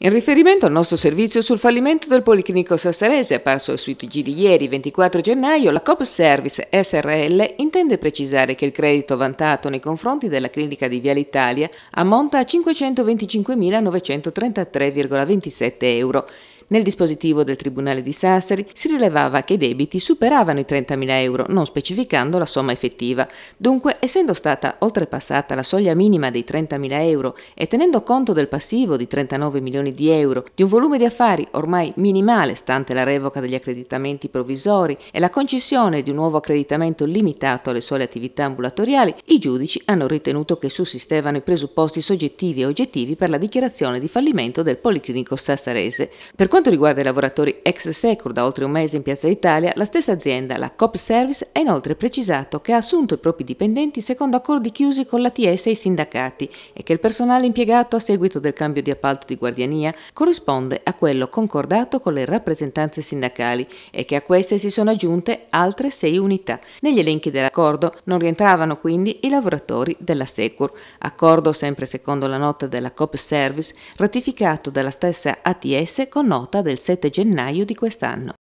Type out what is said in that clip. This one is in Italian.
In riferimento al nostro servizio sul fallimento del Policlinico Sassarese apparso sui TG di ieri 24 gennaio, la Coop Service SRL intende precisare che il credito vantato nei confronti della clinica di Viale Italia ammonta a 525.933,27 euro nel dispositivo del Tribunale di Sassari si rilevava che i debiti superavano i 30.000 euro, non specificando la somma effettiva. Dunque, essendo stata oltrepassata la soglia minima dei 30.000 euro e tenendo conto del passivo di 39 milioni di euro, di un volume di affari ormai minimale stante la revoca degli accreditamenti provvisori e la concessione di un nuovo accreditamento limitato alle sole attività ambulatoriali, i giudici hanno ritenuto che sussistevano i presupposti soggettivi e oggettivi per la dichiarazione di fallimento del Policlinico Sassarese. Per quanto riguarda i lavoratori ex secur da oltre un mese in Piazza Italia, la stessa azienda, la Cop Service, ha inoltre precisato che ha assunto i propri dipendenti secondo accordi chiusi con l'ATS e i sindacati e che il personale impiegato a seguito del cambio di appalto di guardiania corrisponde a quello concordato con le rappresentanze sindacali e che a queste si sono aggiunte altre sei unità. Negli elenchi dell'accordo non rientravano quindi i lavoratori della Secur. Accordo sempre secondo la nota della Cop Service ratificato dalla stessa ATS con nota nota del 7 gennaio di quest'anno.